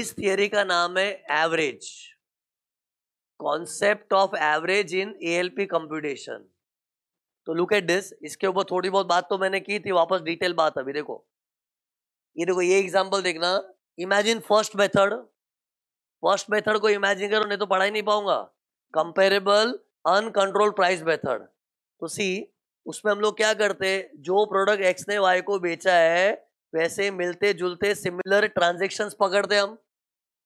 इस थियरी का नाम है average concept of average in ALP computation तो लुक एट दिस इसके ऊपर थोड़ी बहुत बात तो मैंने की थी वापस डिटेल बात अभी देखो ये देखो ये एग्जांपल देखना imagine first method first method को इमेजिन करो नहीं तो पढ़ा ही नहीं पाऊंगा कंपेरेबल अनकंट्रोल प्राइस मेथड तो सी उसमें हम लोग क्या करते जो प्रोडक्ट एक्स ने वाई को बेचा है वैसे मिलते जुलते सिमिलर ट्रांजेक्शन पकड़ते हम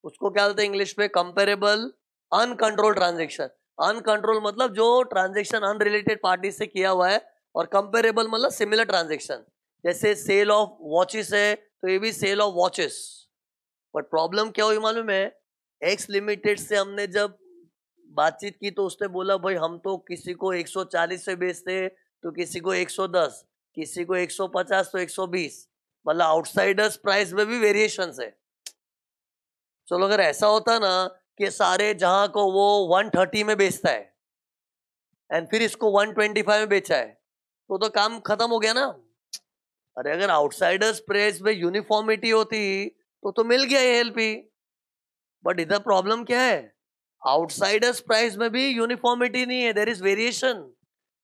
उसको क्या बोलते हैं इंग्लिश में कंपेरेबल अनकंट्रोल ट्रांजेक्शन अनकंट्रोल मतलब जो ट्रांजेक्शन अनरिलेटेड पार्टी से किया हुआ है और कंपेरेबल मतलब सिमिलर ट्रांजेक्शन जैसे सेल ऑफ वॉचेस है तो ये भी sale of watches but problem क्या हुई मालूम है एक्स लिमिटेड से हमने जब बातचीत की तो उसने बोला भाई हम तो किसी को 140 से बेचते तो किसी को 110 किसी को 150 तो 120 मतलब आउटसाइडर्स प्राइस में भी वेरिएशन है चलो अगर ऐसा होता ना कि सारे जहां को वो 130 में बेचता है एंड फिर इसको 125 में बेचा है तो तो काम खत्म हो गया ना अरे अगर आउटसाइडर्स प्रेस में यूनिफॉर्मिटी होती तो तो मिल गया एल हेल्प ही बट इधर प्रॉब्लम क्या है आउटसाइडर्स प्राइस में भी यूनिफॉर्मिटी नहीं है देर इज वेरिएशन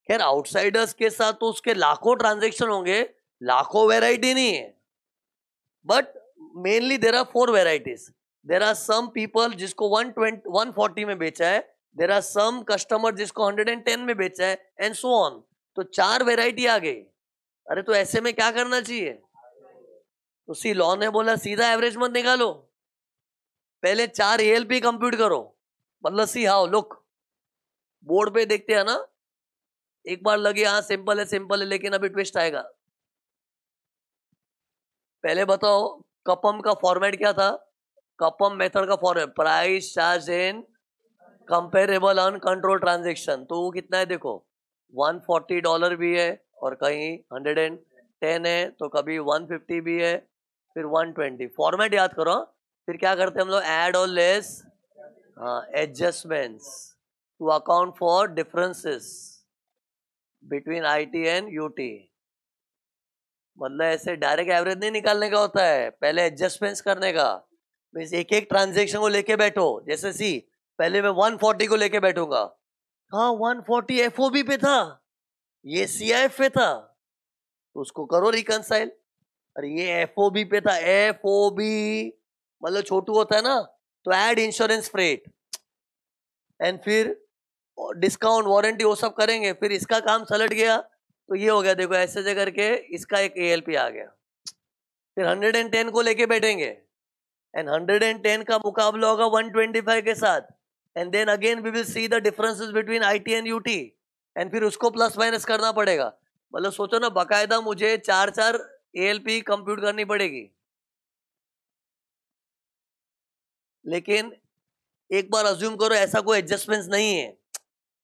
खैर आउटसाइडर्स के साथ तो उसके लाखों ट्रांजेक्शन होंगे लाखों वेराइटी नहीं है but mainly there are four varieties there are some people जिसको वन ट्वेंटी वन फोर्टी में बेचा है देर आर सम कस्टमर जिसको हंड्रेड एंड टेन में बेचा है एंड सो ऑन तो चार वेराइटी आ गई अरे तो ऐसे में क्या करना चाहिए तो सी लॉ ने बोला सीधा एवरेज मत निकालो पहले चार एल पी कंप्यूट करो मतलब सी हाउ लुक बोर्ड पे देखते हैं ना एक बार लगे हाँ सिंपल है सिंपल है लेकिन अभी ट्विस्ट आएगा पहले बताओ कपम का फॉर्मेट क्या था कपम मेथड का for price charge in comparable uncontrolled transaction तो वो कितना है देखो 140 डॉलर भी है और कहीं 110 है तो कभी 150 भी है फिर 120 फॉर्मेट याद करो हाँ? फिर क्या करते हैं हम लोग एड और लेस हाँ adjustments to account for differences between IT and UT मतलब ऐसे डायरेक्ट एवरेज नहीं निकालने का होता है पहले एडजस्टमेंट्स करने का मीन तो एक एक ट्रांजेक्शन को लेके बैठो जैसे सी पहले मैं 140 को लेके बैठूंगा हाँ वन फोर्टी एफ पे था ये सी पे था तो उसको करो रिकनसाइल अरे ये एफ पे था एफ मतलब छोटू होता है ना तो एड इंश्योरेंस फ्रेट एंड फिर डिस्काउंट वारंटी वो सब करेंगे फिर इसका काम सलट गया तो ये हो गया देखो ऐसे जगह करके इसका एक ए आ गया फिर 110 को लेके बैठेंगे एंड 110 का मुकाबला होगा 125 के साथ and then again we will see the differences between IT and UT and फिर उसको प्लस माइनस करना पड़ेगा मतलब सोचो ना बाकायदा मुझे चार चार एएलपी कंप्यूट करनी पड़ेगी लेकिन एक बार अज्यूम करो ऐसा कोई एडजस्टमेंट नहीं है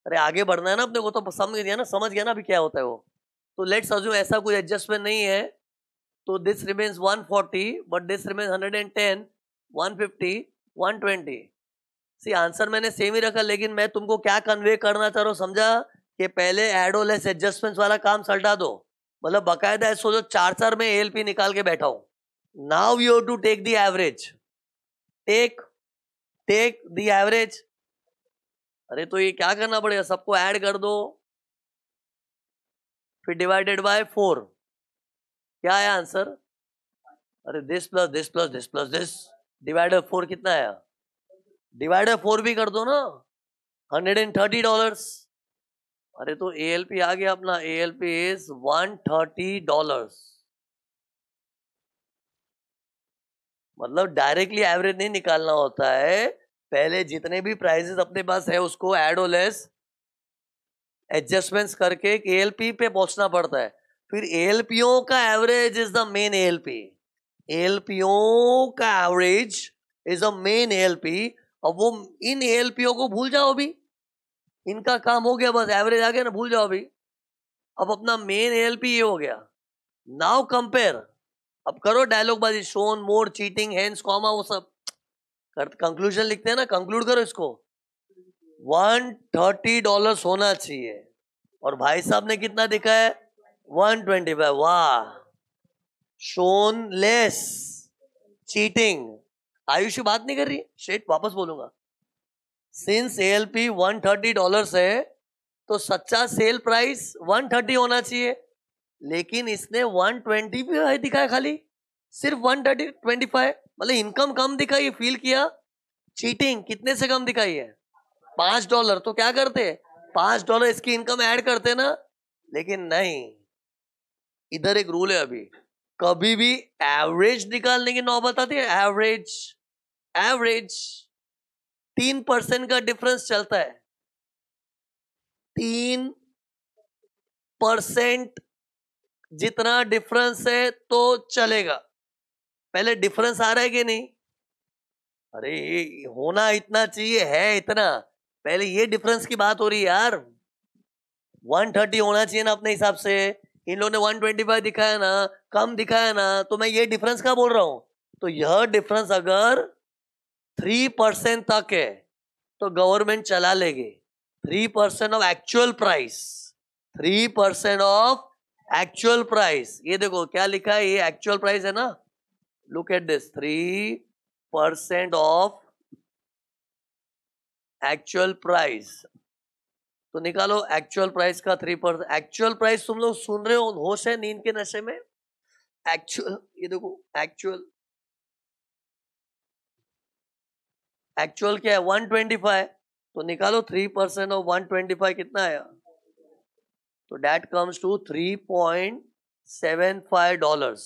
अरे आगे बढ़ना है ना अपने को तो समझ गया ना समझ गया ना अभी क्या होता है वो तो लेट्स अज्यूम ऐसा कोई एडजस्टमेंट नहीं है तो this remains 140 but this remains 110 one fifty one twenty see answer मैंने सेम ही रखा लेकिन मैं तुमको क्या कन्वे करना चाह रहा हूँ समझा कि पहले एडोलेस एडजस्टमेंट वाला काम सल्टा दो मतलब बाकायदा सोचो चार चार में एल पी निकाल के बैठा हूं now you to take the average take take the average अरे तो ये क्या करना पड़ेगा सबको ऐड कर दो फिर डिवाइडेड बाय फोर क्या है आंसर अरे this plus this plus this plus this divide by four कितना आया डिवाइड बाई फोर भी कर दो ना हंड्रेड एंड थर्टी डॉलर अरे तो ए एल पी आ गया अपना A L P is one thirty dollar मतलब डायरेक्टली एवरेज नहीं निकालना होता है पहले जितने भी प्राइजेस अपने पास है उसको एड और लेस एडजस्टमेंट्स करके ए एल पी पे पहुंचना पड़ता है फिर ए एल पीओ का average is the mean A L P LPO का average is a mean LP अब वो इन एलपीओ को भूल जाओ अभी इनका काम हो गया बस एवरेज आ गया ना भूल जाओ अभी अब अपना मेन एलपी ये हो गया नाउ कंपेयर अब करो डायलॉग बाजी shown more cheating hands comma वो सब कंक्लूजन लिखते हैं ना कंक्लूड करो इसको वन थर्टी डॉलर होना चाहिए और भाई साहब ने कितना दिखा है वन ट्वेंटी फाइव वाह लेस चीटिंग आयुष बात नहीं कर रही शेट वापस बोलूंगा सिंस वन थर्टी डॉलर है तो सच्चा सेल प्राइस वन थर्टी होना चाहिए लेकिन इसने ट्वेंटी भी दिखाया खाली सिर्फ वन थर्टी ट्वेंटी फाइव मतलब इनकम कम दिखाई फील किया चीटिंग कितने से कम दिखाई है पांच डॉलर तो क्या करते पांच डॉलर इसकी इनकम ऐड करते ना लेकिन नहीं इधर एक रूल है अभी कभी भी एवरेज निकालने की नौबत आती है एवरेज एवरेज तीन परसेंट का डिफरेंस चलता है तीन परसेंट जितना डिफरेंस है तो चलेगा पहले डिफरेंस आ रहा है कि नहीं अरे होना इतना चाहिए है इतना पहले ये डिफरेंस की बात हो रही है यार 130 होना चाहिए ना अपने हिसाब से इन लोगों ने 125 दिखाया ना कम दिखाया ना तो मैं ये डिफरेंस का बोल रहा हूं तो यह डिफरेंस अगर थ्री परसेंट तक है तो गवर्नमेंट चला लेगी three percent of actual price three percent of actual price ये देखो क्या लिखा है ये एक्चुअल प्राइस है ना look at this three percent of actual price तो निकालो एक्चुअल प्राइस का थ्री परसेंट एक्चुअल प्राइस तुम लोग सुन रहे हो होश है नींद के नशे में एक्चुअल ये देखो एक्चुअल एक्चुअल क्या है वन ट्वेंटी फाइव तो निकालो three percent of one twenty five कितना आया तो that comes to three point seven five dollars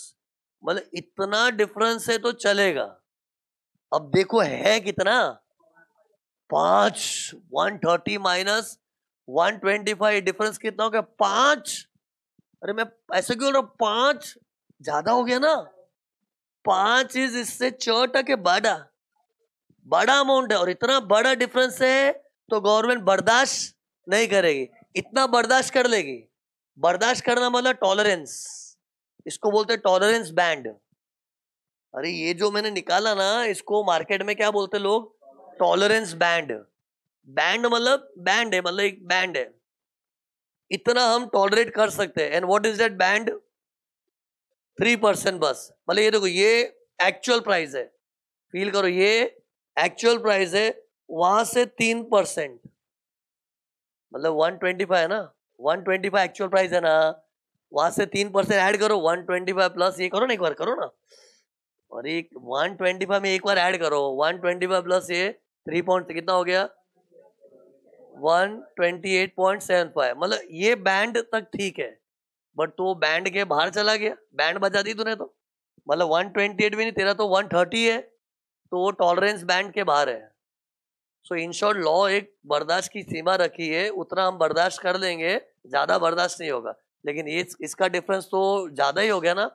मतलब इतना डिफरेंस है तो चलेगा अब देखो है कितना पांच one thirty minus one twenty five difference कितना हो गया पांच अरे मैं ऐसे क्यों रहा पांच ज्यादा हो गया ना पांच इज इससे चौटा के बड़ा बड़ा अमाउंट है और इतना बड़ा डिफरेंस है तो गवर्नमेंट बर्दाश्त नहीं करेगी इतना बर्दाश्त कर लेगी बर्दाश्त करना मतलब टॉलरेंस इसको बोलते टॉलरेंस बैंड अरे ये जो मैंने निकाला ना इसको मार्केट में क्या बोलते लोग टॉलरेंस बैंड बैंड मतलब बैंड है मतलब एक बैंड है इतना हम टॉलरेट कर सकते हैं and what is that band three percent बस मतलब ये देखो ये एक्चुअल प्राइस है फील करो ये एक्चुअल प्राइस है वहां से तीन परसेंट मतलब वन ट्वेंटी फाइव है ना one twenty five actual price है ना वहां से तीन परसेंट ऐड करो वन ट्वेंटी फाइव प्लस ये करो ना एक बार करो ना और एक वन ट्वेंटी फाइव में एक बार ऐड करो वन ट्वेंटी फाइव प्लस ये थ्री पॉइंट कितना हो गया one twenty eight point seven five मतलब ये बैंड तक ठीक है बट तो बैंड के बाहर चला गया बैंड बजा दी तूने तो मतलब 128 भी नहीं तेरा तो 130 है तो वो टॉलरेंस बैंड के बाहर है सो इन शॉर्ट लॉ एक बर्दाश्त की सीमा रखी है उतना हम बर्दाश्त कर लेंगे ज़्यादा बर्दाश्त नहीं होगा लेकिन ये इस, इसका डिफरेंस तो ज़्यादा ही हो गया ना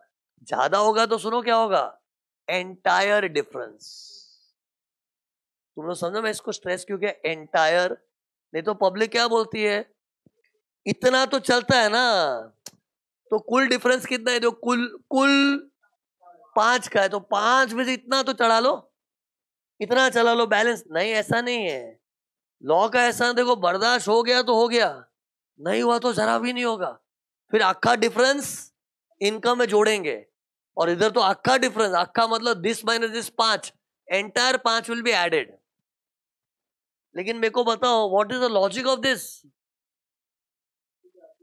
ज़्यादा होगा तो सुनो क्या होगा एंटायर डिफरेंस तुम लोग समझो मैं इसको स्ट्रेस क्यों किया एंटायर नहीं तो पब्लिक क्या बोलती है इतना तो चलता है ना तो कुल डिफरेंस कितना है जो कुल कुल पांच का है तो पांच में से इतना तो चढ़ा लो इतना चला लो बैलेंस नहीं ऐसा नहीं है लॉ का ऐसा देखो बर्दाश्त हो गया तो हो गया नहीं हुआ तो जरा भी नहीं होगा फिर आखा डिफरेंस इनकम में जोड़ेंगे और इधर तो अखा डिफरेंस अखा मतलब दिस माइनस दिस पांच एंटायर पांच विल बी एडेड लेकिन मेरे को बताओ what is the logic of this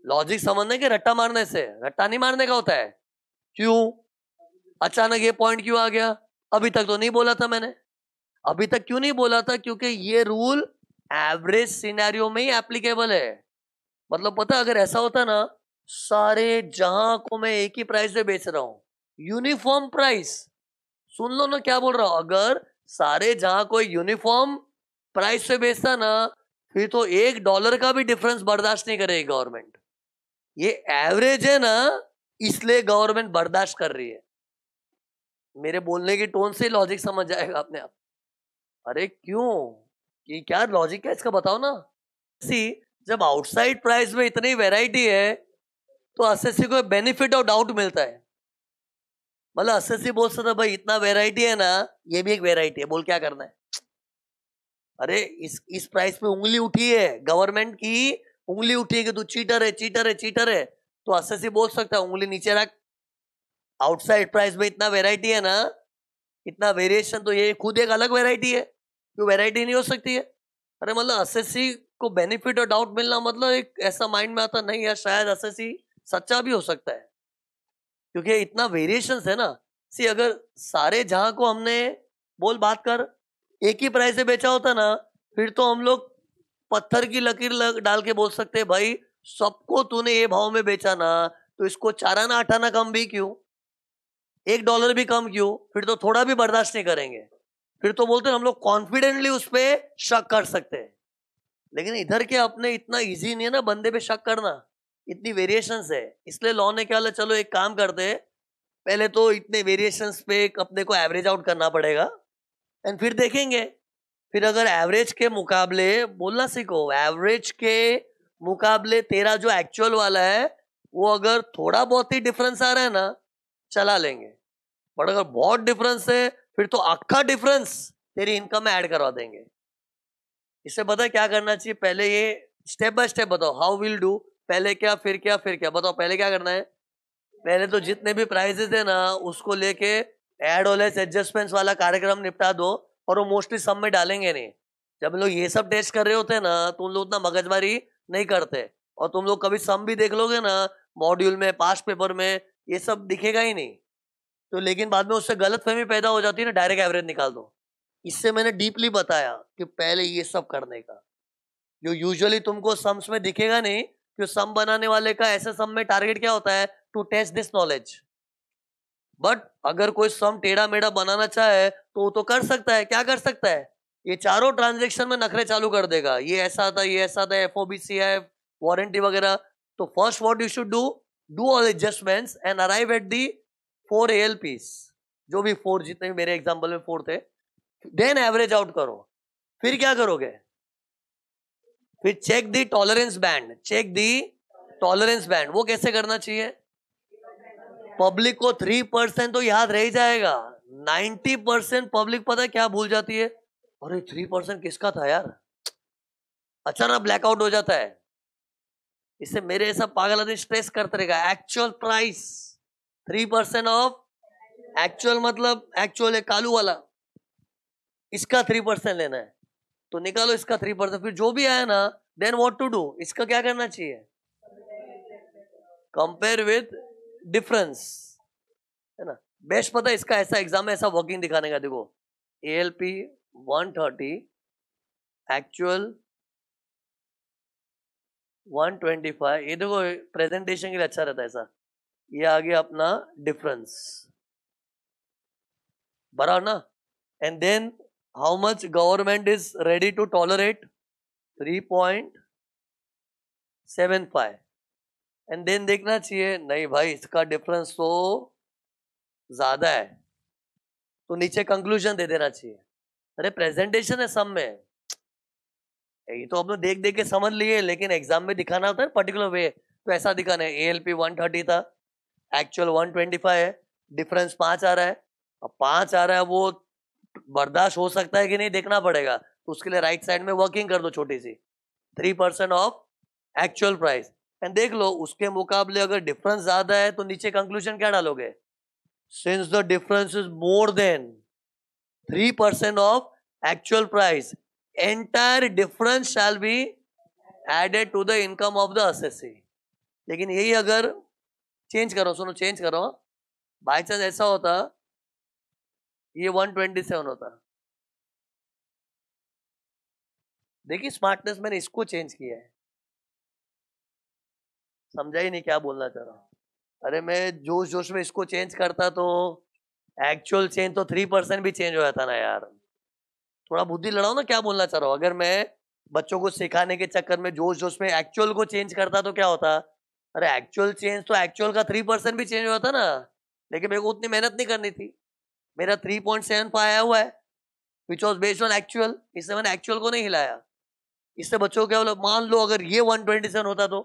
logic समझने के रट्टा मारने से रट्टा नहीं मारने का होता है क्यों अचानक ये पॉइंट क्यों आ गया अभी तक तो नहीं बोला था मैंने अभी तक क्यों नहीं बोला था क्योंकि ये रूल एवरेज सिनेरियो में ही एप्लीकेबल है मतलब पता अगर ऐसा होता ना सारे जहां को मैं एक ही प्राइस पे बेच रहा हूं यूनिफॉर्म प्राइस सुन लो ना क्या बोल रहा हूं अगर सारे जहां कोई यूनिफॉर्म प्राइस पे बेचता ना फिर तो एक डॉलर का भी डिफरेंस बर्दाश्त नहीं करेगी गवर्नमेंट ये एवरेज है ना इसलिए गवर्नमेंट बर्दाश्त कर रही है मेरे बोलने के टोन से लॉजिक समझ जाएगा अपने आप अरे क्यों ये क्या लॉजिक है इसका बताओ ना सी जब आउटसाइड प्राइस में इतनी वैरायटी है तो असेसी को बेनिफिट और डाउट मिलता है मतलब सी बोल सकता भाई इतना वेराइटी है ना ये भी एक वेराइटी है बोल क्या करना है अरे इस इस प्राइस पे उंगली उठी है गवर्नमेंट की उंगली उठी कि तू चीटर है चीटर है चीटर है तो से बोल सकता है उंगली नीचे रख आउटसाइड प्राइस में इतना वेराइटी है ना इतना वेरिएशन तो ये खुद एक अलग वेराइटी है जो वेराइटी नहीं हो सकती है अरे मतलब सी को बेनिफिट और डाउट मिलना मतलब एक ऐसा माइंड में आता नहीं यार शायद सी सच्चा भी हो सकता है क्योंकि इतना वेरिएशन है ना सी अगर सारे जहाँ को हमने बोल बात कर एक ही प्राइस से बेचा होता ना फिर तो हम लोग पत्थर की लकीर लग, डाल के बोल सकते हैं भाई सबको तूने ये भाव में बेचा ना तो इसको चाराना अठाना कम भी क्यों एक डॉलर भी कम क्यों फिर तो थोड़ा भी बर्दाश्त नहीं करेंगे फिर तो बोलते हम लोग कॉन्फिडेंटली उस पर शक कर सकते हैं लेकिन इधर के अपने इतना इजी नहीं है ना बंदे पे शक करना इतनी वेरिएशंस है इसलिए लॉ ने क्या चलो एक काम करते पहले तो इतने वेरिएशंस पे अपने को एवरेज आउट करना पड़ेगा एंड फिर देखेंगे फिर अगर एवरेज के मुकाबले बोलना सीखो एवरेज के मुकाबले तेरा जो एक्चुअल वाला है वो अगर थोड़ा बहुत ही डिफरेंस आ रहा है ना चला लेंगे बट अगर बहुत डिफरेंस है फिर तो अक्खा डिफरेंस तेरी इनकम में ऐड करवा देंगे इससे बता क्या करना चाहिए पहले ये स्टेप बाय स्टेप बताओ हाउ विल डू पहले क्या फिर क्या फिर क्या बताओ पहले क्या करना है पहले तो जितने भी प्राइजेस है ना उसको लेके एड ऑलेस एडजस्टमेंट्स वाला कार्यक्रम निपटा दो और वो मोस्टली सब में डालेंगे नहीं जब लोग ये सब टेस्ट कर रहे होते हैं ना तुम तो लोग उतना मगजमारी नहीं करते और तुम लोग कभी सम भी देख लोगे ना मॉड्यूल में पास्ट पेपर में ये सब दिखेगा ही नहीं तो लेकिन बाद में उससे गलत फहमी पैदा हो जाती है ना डायरेक्ट एवरेज निकाल दो इससे मैंने डीपली बताया कि पहले ये सब करने का जो यूजुअली तुमको सम्स में दिखेगा नहीं कि सम बनाने वाले का ऐसे सम में टारगेट क्या होता है to test this knowledge but अगर कोई सम टेढ़ा मेढ़ा बनाना चाहे तो वो तो कर सकता है क्या कर सकता है ये चारों ट्रांजेक्शन में नखरे चालू कर देगा ये ऐसा था ये ऐसा था F O B C I warranty वगैरह तो first what you should do do all adjustments and arrive at the four L Ps जो भी फोर जितने मेरे एग्जाम्पल में फोर थे देन एवरेज आउट करो फिर क्या करोगे फिर check the tolerance band check the tolerance band वो कैसे करना चाहिए पब्लिक को थ्री परसेंट तो याद रह जाएगा नाइन्टी परसेंट पब्लिक पता है क्या भूल जाती है अरे थ्री परसेंट किसका था यार अचानक ब्लैकआउट हो जाता है इससे मेरे ऐसा पागल आदमी स्ट्रेस करते रहेगा actual price three percent of actual मतलब एक्चुअल है कालू वाला इसका थ्री परसेंट लेना है तो निकालो इसका थ्री परसेंट फिर जो भी आया ना देन वॉट टू डू इसका क्या करना चाहिए कंपेयर विथ डिफरेंस है ना बेस्ट पता है इसका ऐसा एग्जाम ऐसा वर्किंग दिखाने का देखो A L P one thirty actual one twenty five ये देखो प्रेजेंटेशन के लिए अच्छा रहता है ऐसा ये आ गया अपना डिफरेंस बराबर ना and then how much government is ready to tolerate three point seven five and then देखना चाहिए नहीं भाई इसका डिफरेंस तो ज्यादा है तो नीचे कंक्लूजन दे देना चाहिए अरे प्रेजेंटेशन है सब में ये तो आप लोग देख देख के समझ लिए लेकिन एग्जाम में दिखाना होता है पर्टिकुलर वे तो ऐसा दिखाना है A L P one thirty था एक्चुअल वन ट्वेंटी फाइव है डिफरेंस पांच आ रहा है अब पांच आ रहा है वो बर्दाश्त हो सकता है कि नहीं देखना पड़ेगा तो उसके लिए राइट साइड में वर्किंग कर दो छोटी सी three percent of actual price and देख लो उसके मुकाबले अगर डिफरेंस ज्यादा है तो नीचे कंक्लूजन क्या डालोगे since the difference is more than three percent of actual price entire difference shall be added to the income of the assessee लेकिन यही अगर चेंज करो सुनो चेंज करो बाई चांस ऐसा होता ये 127 होता देखिए स्मार्टनेस मैंने इसको चेंज किया है समझा ही नहीं क्या बोलना चाह रहा हूँ अरे मैं जोश जोश में इसको चेंज करता तो एक्चुअल चेंज तो थ्री परसेंट भी चेंज हो जाता ना यार थोड़ा बुद्धि लड़ाओ ना क्या बोलना चाह रहा हूँ अगर मैं बच्चों को सिखाने के चक्कर में जोश जोश में एक्चुअल को चेंज करता तो क्या होता अरे एक्चुअल चेंज तो एक्चुअल का थ्री परसेंट भी चेंज हो जाता ना लेकिन मेरे को उतनी मेहनत नहीं करनी थी मेरा थ्री पॉइंट सेवन फाइव आया हुआ है which was based on actual इससे मैंने एक्चुअल को नहीं हिलाया इससे बच्चों को क्या बोला मान लो अगर ये वन ट्वेंटी सेवन होता तो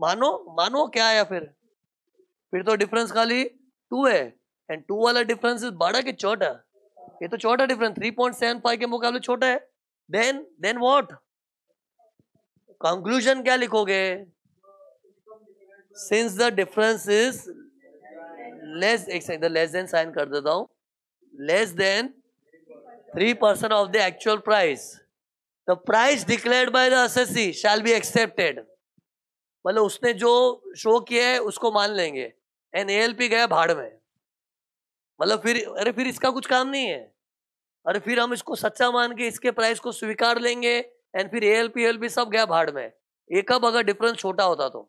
मानो मानो क्या आया फिर फिर तो डिफरेंस खाली टू है एंड टू वाला डिफरेंस बड़ा कि छोटा ये तो छोटा difference three point seven five के मुकाबले छोटा है देन देन वॉट कंक्लूजन क्या लिखोगे since the difference is less एक सेकंड लेस देन साइन कर देता हूं less than three percent of the actual price the price declared by the assessee shall be accepted मतलब उसने जो शो किया है उसको मान लेंगे एंड ए गया भाड़ में मतलब फिर अरे फिर इसका कुछ काम नहीं है अरे फिर हम इसको सच्चा मान के इसके प्राइस को स्वीकार लेंगे एंड फिर A L P L P सब गया भाड़ में एक अब अगर डिफरेंस छोटा होता तो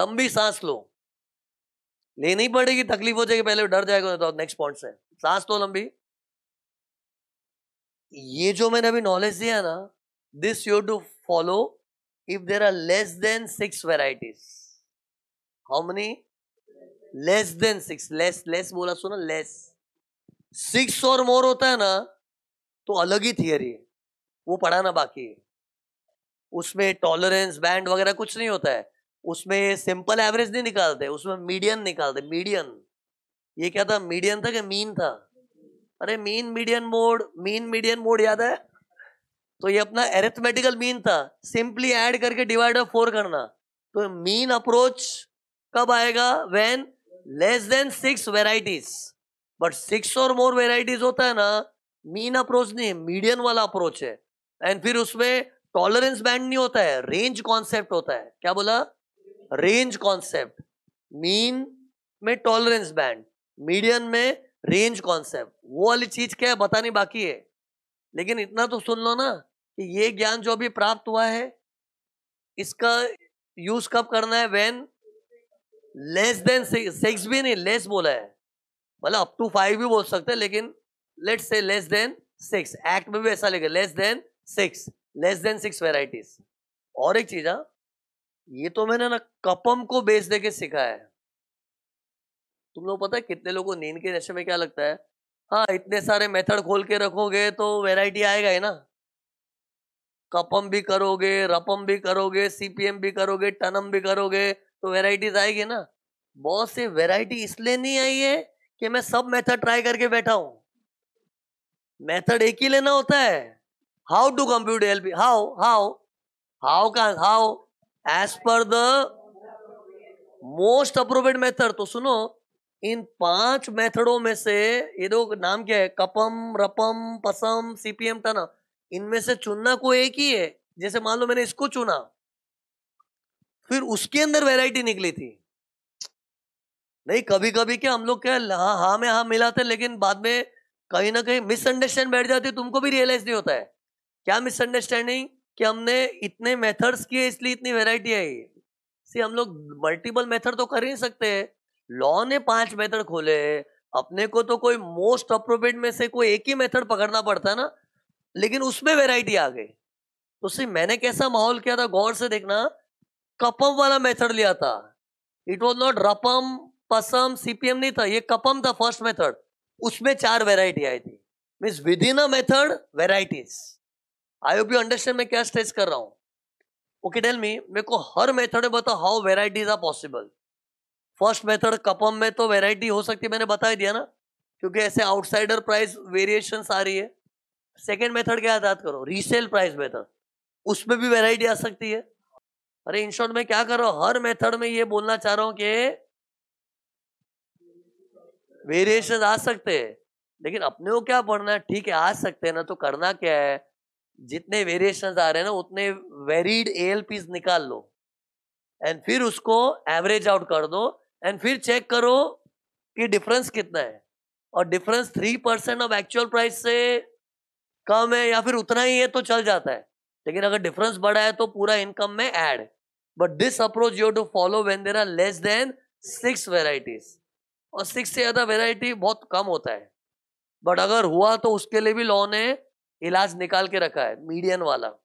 लंबी सांस लो लेनी पड़ेगी तकलीफ हो जाएगी पहले डर जाएगा तो नेक्स्ट पॉइंट से सांस लो लंबी ये जो मैंने अभी नॉलेज दिया ना this you to follow if there are less than six varieties how many less than six less less बोला सुना less six और more होता है ना तो अलग ही थियरी है वो पढ़ाना बाकी है उसमें टॉलरेंस बैंड वगैरह कुछ नहीं होता है उसमें सिंपल एवरेज नहीं निकालते उसमें मीडियन निकालते मीडियन ये क्या था मीडियन था कि मीन था अरे mean median mode mean median mode याद है तो ये अपना एरेथमेटिकल मीन था सिंपली ऐड करके डिवाइड बाई फोर करना तो मीन अप्रोच कब आएगा when less than six varieties but six और मोर वेराइटीज होता है ना मीन अप्रोच नहीं मीडियन वाला अप्रोच है एंड फिर उसमें टॉलरेंस बैंड नहीं होता है रेंज कॉन्सेप्ट होता है क्या बोला रेंज कॉन्सेप्ट मीन में टॉलरेंस बैंड मीडियन में रेंज कॉन्सेप्ट वो वाली चीज क्या है बतानी बाकी है लेकिन इतना तो सुन लो ना कि ये ज्ञान जो अभी प्राप्त हुआ है इसका यूज कब करना है वेन लेस देन सिक्स भी नहीं लेस बोला है मतलब अप टू फाइव भी बोल सकते हैं लेकिन लेट से लेस देन सिक्स एक्ट में भी ऐसा लेगा less than six less than six varieties और एक चीज हाँ ये तो मैंने ना कपम को बेस के सीखा है तुम लोग पता है कितने लोगों को नींद के नशे में क्या लगता है हाँ इतने सारे मेथड खोल के रखोगे तो वेराइटी आएगा ही ना कपम भी करोगे रपम भी करोगे सीपीएम भी करोगे टनम भी करोगे तो वेराइटीज आएगी ना बहुत सी वेराइटी इसलिए नहीं आई है कि मैं सब मेथड ट्राई करके बैठा हूं मेथड एक ही लेना होता है how to compute L how how how का how as per the most appropriate method तो सुनो इन पांच मेथडों में से ये दो नाम क्या है कपम रपम पसम सीपीएम टनम इनमें से चुनना कोई एक ही है जैसे मान लो मैंने इसको चुना फिर उसके अंदर वैरायटी निकली थी नहीं कभी कभी क्या हम लोग क्या हाँ हाँ में हाँ मिला था लेकिन बाद में कहीं ना कहीं मिसअंडरस्टैंड बैठ जाती तुमको भी रियलाइज नहीं होता है क्या मिसअंडरस्टैंडिंग कि हमने इतने मेथड्स किए इसलिए इतनी वेराइटी आई सी हम लोग मल्टीपल मेथड तो कर ही सकते लॉ ने पांच मेथड खोले अपने को तो कोई मोस्ट अप्रोप्रिएट में से कोई एक ही मेथड पकड़ना पड़ता है ना लेकिन उसमें वेराइटी आ गई तो सिर्फ मैंने कैसा माहौल किया था गौर से देखना कपम वाला मेथड लिया था इट वॉज नॉट रपम पसम सीपीएम नहीं था ये कपम था फर्स्ट मेथड उसमें चार वेराइटी आई थी means within a method varieties I hope you understand मैं क्या स्ट्रेस कर रहा हूँ ओके टेल मी मेरे को हर मेथड में बताओ how varieties are possible first method कपम में तो वेराइटी हो सकती है मैंने बता दिया ना क्योंकि ऐसे आउटसाइडर प्राइस वेरिएशन आ रही है सेकेंड मेथड क्या याद करो रीसेल प्राइस मेथड उसमें भी वेराइटी आ सकती है अरे इन शॉर्ट मैं क्या कर रहा हूं हर मेथड में ये बोलना चाह रहा हूं कि वेरिएशन आ सकते हैं लेकिन अपने को क्या पढ़ना है ठीक है आ सकते हैं ना तो करना क्या है जितने वेरिएशन आ रहे हैं ना उतने वेरीड एल निकाल लो एंड फिर उसको एवरेज आउट कर दो एंड फिर चेक करो कि डिफरेंस कितना है और difference three percent of actual price से कम है या फिर उतना ही है तो चल जाता है लेकिन अगर डिफरेंस बड़ा है तो पूरा इनकम में add but this approach you to follow when there are less than six varieties और सिक्स से ज़्यादा वेराइटी बहुत कम होता है बट अगर हुआ तो उसके लिए भी लॉ ने इलाज निकाल के रखा है मीडियन वाला